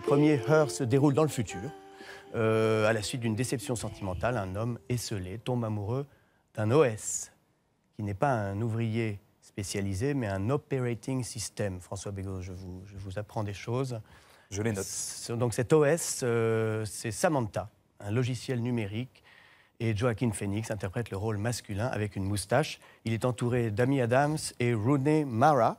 Le premier heur se déroule dans le futur. Euh, à la suite d'une déception sentimentale, un homme esselé tombe amoureux d'un OS, qui n'est pas un ouvrier spécialisé, mais un operating system. François Bégaud, je vous, apprends des choses. Je les note. Donc cet OS, euh, c'est Samantha, un logiciel numérique, et Joaquin Phoenix interprète le rôle masculin avec une moustache. Il est entouré d'Amy Adams et Rooney Mara,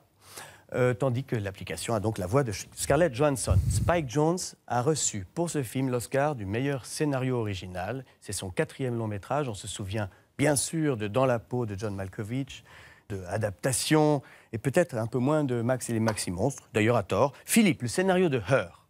euh, tandis que l'application a donc la voix de Scarlett Johansson. Spike Jones a reçu pour ce film l'Oscar du meilleur scénario original. C'est son quatrième long métrage. On se souvient bien sûr de Dans la peau de John Malkovich, de Adaptation, et peut-être un peu moins de Max et les Maxi Monstres, d'ailleurs à tort. Philippe, le scénario de Her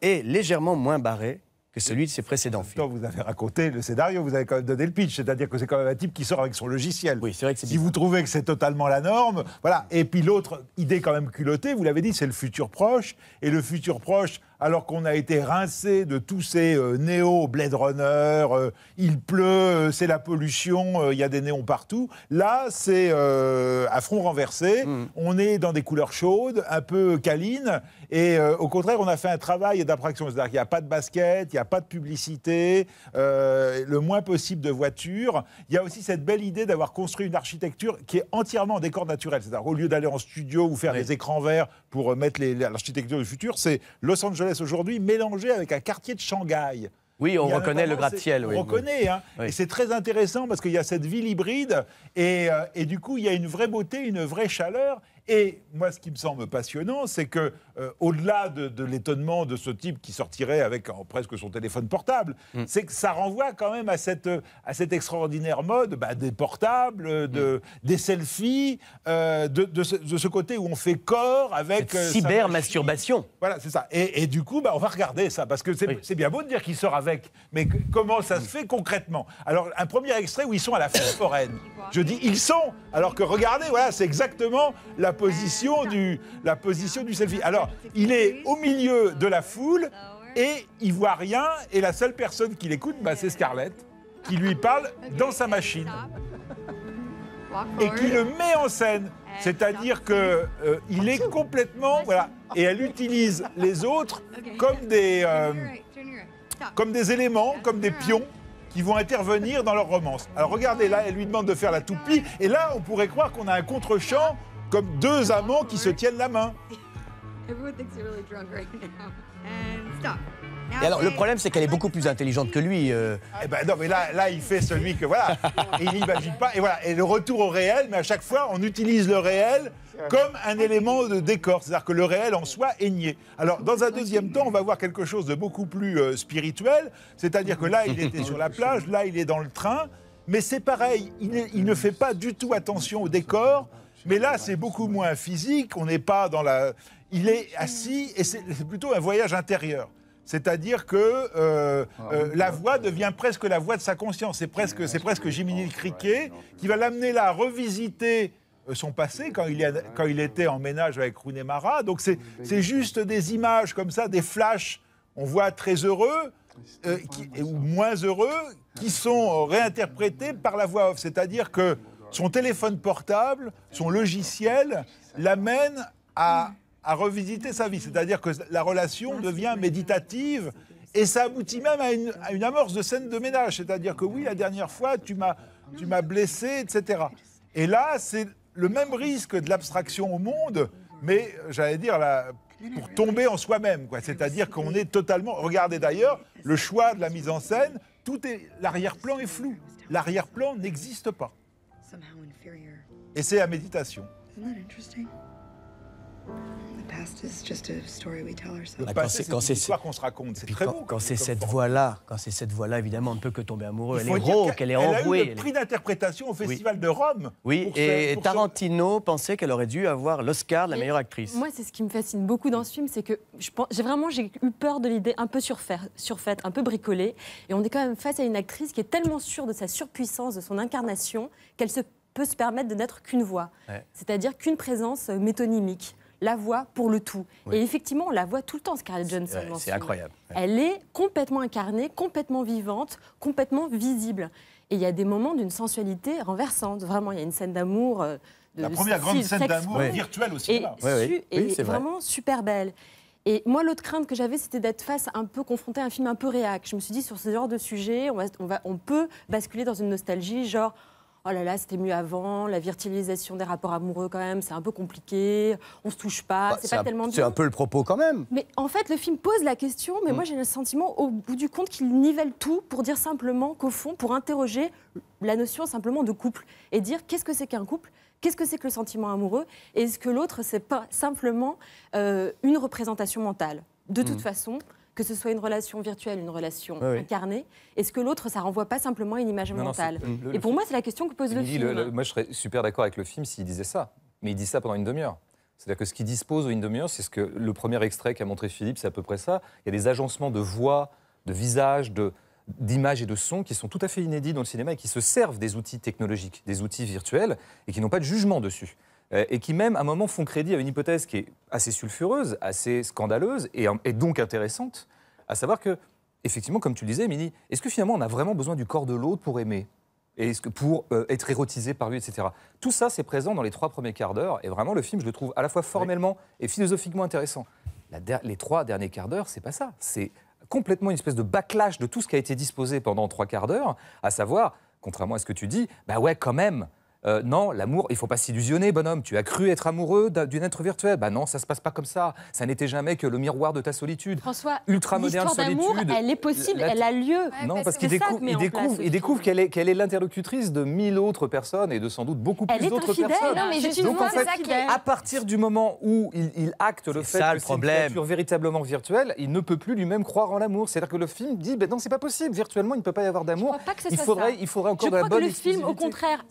est légèrement moins barré que celui de ses précédents films. vous avez raconté le scénario, vous avez quand même donné le pitch, c'est-à-dire que c'est quand même un type qui sort avec son logiciel. Oui, c'est vrai que c'est Si vous trouvez que c'est totalement la norme, voilà. Et puis l'autre idée quand même culottée, vous l'avez dit, c'est le futur proche, et le futur proche alors qu'on a été rincé de tous ces euh, néo Blade Runner, euh, il pleut, euh, c'est la pollution, il y a des néons partout. Là, c'est à front renversé, hmm. on est dans des couleurs chaudes, un peu câlines, et au contraire, on a fait un travail d'attraction. C'est-à-dire qu'il n'y a pas de basket, il n'y a pas de publicité, le moins possible de voitures. Il y a aussi cette belle idée d'avoir construit une architecture qui est entièrement en décor naturel. C'est-à-dire au lieu d'aller en studio ou faire des écrans verts pour mettre l'architecture du futur, c'est Los Angeles aujourd'hui mélangé avec un quartier de Shanghai. Oui, on reconnaît le gratte-ciel. on reconnaît. Hein. Et c'est très intéressant parce qu'il y a cette ville hybride et, euh, du coup, il y a une vraie beauté, une vraie chaleur. Et moi, ce qui me semble passionnant, c'est que euh, au-delà de, l'étonnement de ce type qui sortirait avec euh, presque son téléphone portable, mm. c'est que ça renvoie quand même à cette, à cette extraordinaire mode bah, des portables, euh, de, mm. des selfies, de, de, ce, côté où on fait corps avec cybermasturbation. Voilà, c'est ça. Et, et du coup, bah, on va regarder ça parce que c'est bien beau de dire qu'il sort avec, mais comment ça mm. se fait concrètement Alors, un premier extrait où ils sont à la fête foraine. Je dis ils sont, alors que regardez, voilà, c'est exactement la position du, la position du selfie. Alors, il est au milieu de la foule et il voit rien. Et la seule personne qui l'écoute, bah, c'est Scarlett, qui lui parle dans sa machine et qui le met en scène. C'est-à-dire qu'il euh, est complètement voilà. Et elle utilise les autres comme des euh, comme des éléments, comme des pions qui vont intervenir dans leur romance. Alors regardez là, elle lui demande de faire la toupie, et là on pourrait croire qu'on a un contre-champ comme deux amants qui se tiennent la main. alors, le problème, c'est qu'elle est beaucoup plus intelligente que lui. Euh. Eh ben non, mais là, là, il fait celui que voilà, et il n'imagine pas. Et voilà, et le retour au réel, mais à chaque fois, on utilise le réel comme un élément de décor, c'est-à-dire que le réel en soi est nié. Alors, dans un deuxième temps, on va voir quelque chose de beaucoup plus euh, spirituel, c'est-à-dire que là, il était sur la plage, là, il est dans le train, mais c'est pareil, il ne fait pas du tout attention au décor. Mais là, c'est beaucoup moins physique. On n'est pas dans la. Il est assis et c'est plutôt un voyage intérieur. C'est-à-dire que euh, ah, euh, la voix devient presque la voix de sa conscience. C'est presque, c'est presque Jiminy criquet qui va l'amener là à revisiter euh, son passé quand il, a, quand il était en ménage avec Rune Mara. Donc c'est juste des images comme ça, des flashs. On voit très heureux ou moins heureux qui sont réinterprétés par la voix off. C'est-à-dire que son téléphone portable, son logiciel l'amène à, revisiter sa vie. C'est-à-dire que la relation devient méditative et ça aboutit même à une, amorce de scène de ménage. C'est-à-dire que oui, la dernière fois, tu m'as, tu m'as blessé, etc. Et là, c'est le même risque de l'abstraction au monde, mais j'allais dire pour tomber en soi-même. Quoi. C'est-à-dire qu'on est totalement. Regardez d'ailleurs le choix de la mise en scène. Tout est l'arrière-plan est flou. L'arrière-plan n'existe pas. Et c'est la méditation. Le passé, c'est une histoire qu'on se raconte, c'est très quand, beau, quand c'est cette voix-là, quand c'est cette voix-là, évidemment, on ne peut que tomber amoureux. Elle est rauque, elle, est enrouée. Elle a eu le prix d'interprétation au Festival de Rome. Oui, et, Tarantino pensait qu'elle aurait dû avoir l'Oscar de la meilleure actrice. Moi, c'est ce qui me fascine beaucoup dans ce film, c'est que j'ai vraiment eu peur de l'idée un peu surfaite, un peu bricolée, et on est quand même face à une actrice qui est tellement sûre de sa surpuissance, de son incarnation, qu'elle peut se permettre de n'être qu'une voix, c'est-à-dire qu'une présence métonymique la voit pour le tout. Et effectivement, on la voit tout le temps, Scarlett Johnson. c'est incroyable. Elle est complètement incarnée, complètement vivante, complètement visible. Et il y a des moments d'une sensualité renversante. Vraiment, il y a une scène d'amour. Euh, la première grande scène d'amour virtuelle aussi. Et, c'est vraiment super belle. Et moi, l'autre crainte que j'avais, c'était d'être face un peu confronté à un film un peu réac. Je me suis dit, sur ce genre de sujet, on, on peut basculer dans une nostalgie, genre oh là là, c'était mieux avant, la virtualisation des rapports amoureux quand même, c'est un peu compliqué, on se touche pas, bah, c'est pas un, tellement C'est un peu le propos quand même. Mais en fait, le film pose la question, mais moi mm. j'ai le sentiment au bout du compte qu'il nivelle tout pour dire simplement qu'au fond, pour interroger la notion simplement de couple et dire qu'est-ce que c'est qu'un couple Qu'est-ce que c'est que le sentiment amoureux Et est-ce que l'autre, c'est pas simplement euh, une représentation mentale De toute mm. façon, que ce soit une relation virtuelle, une relation incarnée, est-ce que l'autre, ça renvoie pas simplement à une image mentale Et pour moi, c'est la question que pose le film. moi, je serais super d'accord avec le film s'il disait ça, mais il dit ça pendant une demi-heure. C'est-à-dire que ce qui dispose en une demi-heure, c'est ce que le premier extrait qu'a montré Philippe, c'est à peu près ça. Il y a des agencements de voix, de visages, de, d'images et de sons qui sont tout à fait inédits dans le cinéma et qui se servent des outils technologiques, des outils virtuels, et qui n'ont pas de jugement dessus. Euh, et qui même à un moment font crédit à une hypothèse qui est assez sulfureuse, assez scandaleuse et, et donc intéressante, à savoir que, effectivement, comme tu le disais, Émilie, est-ce que finalement on a vraiment besoin du corps de l'autre pour aimer et pour euh, être érotisé par lui, etc. Tout ça, c'est présent dans les trois premiers quarts d'heure, et vraiment, le film, je le trouve à la fois formellement et philosophiquement intéressant. les trois derniers quarts d'heure, c'est pas ça. C'est complètement une espèce de backlash de tout ce qui a été disposé pendant trois quarts d'heure, à savoir, contrairement à ce que tu dis, bah ouais, quand même, euh, non, l'amour, il faut pas s'illusionner, bonhomme. Tu as cru être amoureux d'une être virtuelle. Bah non, ça se passe pas comme ça. Ça n'était jamais que le miroir de ta solitude. François, ultra moderne solitude. Elle est possible, elle a lieu. non, parce, qu'il découvre, il découvre, il découvre qu'elle est, est l'interlocutrice de mille autres personnes et de sans doute beaucoup plus d'autres personnes. Non, mais Donc à partir du moment où il, acte le fait que c'est une culture véritablement virtuelle, il ne peut plus lui-même croire en l'amour. C'est-à-dire que le film dit, ben non, c'est pas possible. Virtuellement, il ne peut pas y avoir d'amour. Il faudrait, il faudrait encore de Je film, au contraire,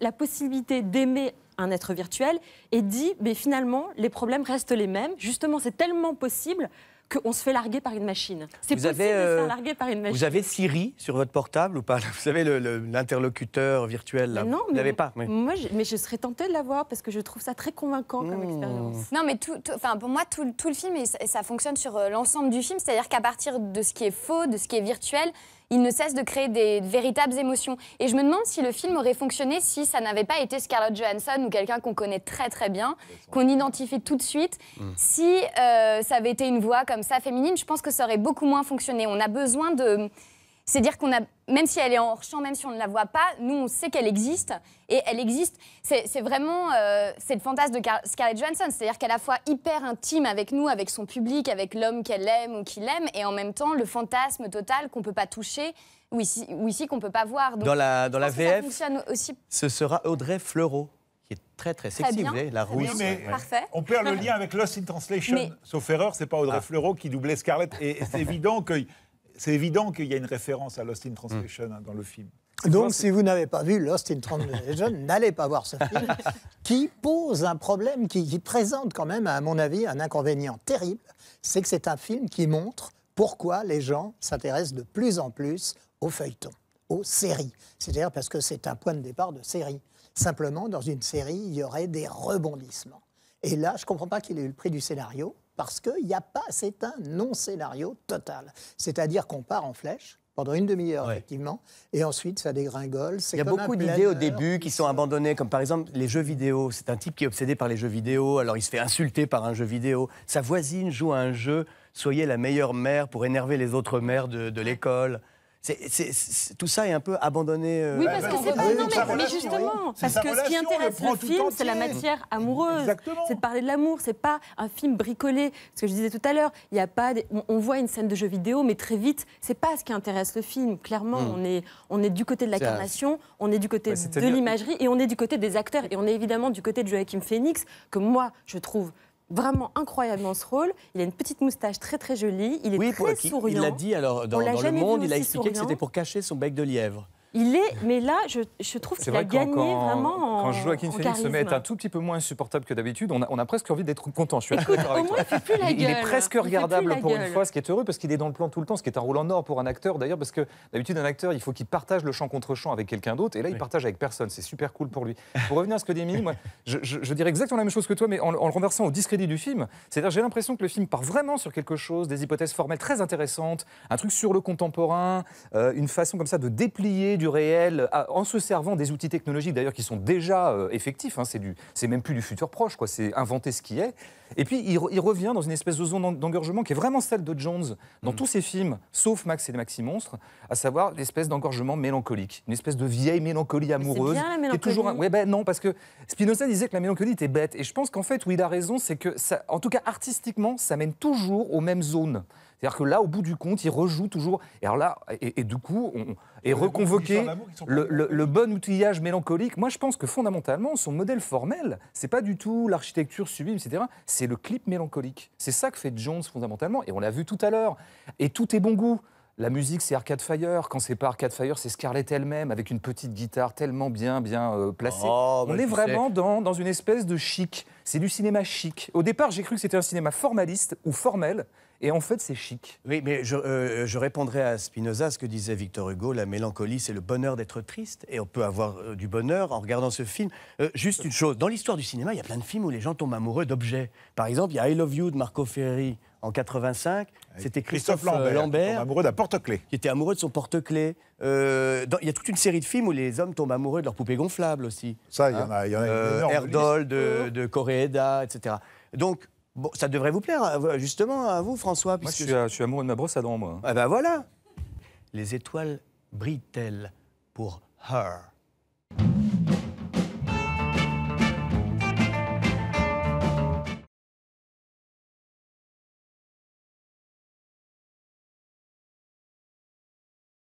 la possibilité d'aimer un être virtuel et dit, mais finalement, les problèmes restent les mêmes. Justement, c'est tellement possible qu'on se fait larguer par une machine. C'est possible avez, de euh, larguer par une machine. Vous avez Siri sur votre portable ou pas Vous savez, l'interlocuteur virtuel, là, non, pas Moi, mais je serais tentée de l'avoir parce que je trouve ça très convaincant comme mmh. expérience. Non, mais tout, pour moi, tout, le film, et ça fonctionne sur euh, l'ensemble du film, c'est-à-dire qu'à partir de ce qui est faux, de ce qui est virtuel, il ne cesse de créer des véritables émotions. Et je me demande si le film aurait fonctionné si ça n'avait pas été Scarlett Johansson ou quelqu'un qu'on connaît très très bien, qu'on identifie tout de suite. Mm. Si euh, ça avait été une voix comme ça féminine, je pense que ça aurait beaucoup moins fonctionné. On a besoin de c'est-à-dire qu'on a, même si elle est en hors champ, même si on ne la voit pas, nous on sait qu'elle existe et elle existe. C'est vraiment, euh, c'est le fantasme de Scarlett Johansson, c'est-à-dire qu'à la fois hyper intime avec nous, avec son public, avec l'homme qu'elle aime ou qu'il aime, et en même temps le fantasme total qu'on peut pas toucher ou ici, ou ici qu'on peut pas voir. dans la, dans la VF, aussi... ce sera Audrey Fleurot qui est très très sexy, la rousse. Mais Parfait. On perd le lien avec Lost in Translation. Sauf erreur, c'est pas Audrey ah. Fleurot qui doublait Scarlett. Et, et c'est évident que c'est évident qu'il y a une référence à Lost in Translation mm. hein, dans le film. Donc, si vous n'avez pas vu Lost in Translation, n'allez pas voir ce film qui pose un problème, qui, qui, présente quand même, à mon avis, un inconvénient terrible. C'est que c'est un film qui montre pourquoi les gens s'intéressent de plus en plus aux feuilletons, aux séries. C'est-à-dire parce que c'est un point de départ de série. Simplement, dans une série, il y aurait des rebondissements. Et là, je ne comprends pas qu'il ait eu le prix du scénario parce que y a pas, c'est un non-scénario total. C'est-à-dire qu'on part en flèche pendant une demi-heure, effectivement, et ensuite ça dégringole. Il y a beaucoup d'idées au début qui sont abandonnées, comme par exemple les jeux vidéo. C'est un type qui est obsédé par les jeux vidéo, alors il se fait insulter par un jeu vidéo. Sa voisine joue à un jeu, soyez la meilleure mère pour énerver les autres mères de l'école c'est tout ça est un peu abandonné. Euh, oui, parce que c'est pas. Non, mais, justement, parce que ce qui intéresse le, film, c'est la matière amoureuse. C'est de parler de l'amour, c'est pas un film bricolé. Ce que je disais tout à l'heure, il y a pas. On, voit une scène de jeu vidéo, mais très vite, c'est pas ce qui intéresse le film. Clairement, hmm. on est on est du côté de l'incarnation, on est du côté de l'imagerie et on est du côté des acteurs et on est évidemment du côté de Joachim Phoenix que moi je trouve vraiment incroyablement ce rôle. Il a une petite moustache très très jolie, il est très souriant. Il l'a dit alors dans, Le Monde, il a expliqué que c'était pour cacher son bec de lièvre. Il est, mais là, je, trouve qu'il a gagné vraiment quand en Quand Joaquin Phoenix se met un tout petit peu moins insupportable que d'habitude, on, on, a presque envie d'être content. Je suis Écoute, avec il est presque regardable pour une fois, ce qui est heureux, parce qu'il est dans le plan tout le temps, ce qui est un rôle en or pour un acteur, d'ailleurs, parce que d'habitude, un acteur, il faut qu'il partage le champ contre champ avec quelqu'un d'autre, et là, il partage avec personne. C'est super cool pour lui. Pour revenir à ce que dit Émilie, moi, je, dirais exactement la même chose que toi, mais en, le renversant au discrédit du film. C'est-à-dire, j'ai l'impression que le film part vraiment sur quelque chose, des hypothèses formelles très intéressantes, un truc sur le contemporain, euh, une façon comme ça de déplier du réel, en se servant des outils technologiques d'ailleurs qui sont déjà euh, effectifs, hein, c'est même plus du futur proche, quoi, c'est inventer ce qui est. Et puis il, revient dans une espèce de zone d'engorgement qui est vraiment celle de Jones dans mm. tous ses films, sauf Max et les Maxi Monstres, à savoir l'espèce d'engorgement mélancolique, une espèce de vieille mélancolie amoureuse. Bien, la mélancolie. toujours ouais, ben non, parce que Spinoza disait que la mélancolie était bête. Et je pense qu'en fait, où il a raison, c'est que, en tout cas artistiquement, ça mène toujours aux mêmes zones. C'est-à-dire que là, au bout du compte, il rejoue toujours. Et là, et, du coup, on est reconvoqué le, bon outillage mélancolique. Moi, je pense que fondamentalement, son modèle formel, c'est pas du tout l'architecture sublime, etc. C'est le clip mélancolique. C'est ça que fait Jones fondamentalement. Et on l'a vu tout à l'heure. Et tout est bon goût. La musique, c'est Arcade Fire. Quand c'est pas Arcade Fire, c'est Scarlett elle-même, avec une petite guitare tellement bien, bien euh, placée. Oh, bah, on est vraiment dans, une espèce de chic. C'est du cinéma chic. Au départ, j'ai cru que c'était un cinéma formaliste ou formel. Et en fait, c'est chic. Oui, mais je, euh, répondrai à Spinoza ce que disait Victor Hugo la mélancolie, c'est le bonheur d'être triste. Et on peut avoir euh, du bonheur en regardant ce film. juste une chose dans l'histoire du cinéma, il y a plein de films où les gens tombent amoureux d'objets. Par exemple, il y a I Love You de Marco Ferreri en 85. C'était Christophe, Lambert, euh, Lambert qui amoureux d'un porte-clés. Qui était amoureux de son porte-clés. Euh, il y a toute une série de films où les hommes tombent amoureux de leurs poupées gonflables aussi. Ça, il y en hein. a, y euh, de, oh. de etc. Donc, ça devrait vous plaire, justement, à vous, François. Moi, je suis, amoureux de ma brosse à dents, moi. Eh ben voilà Les étoiles brillent-elles pour her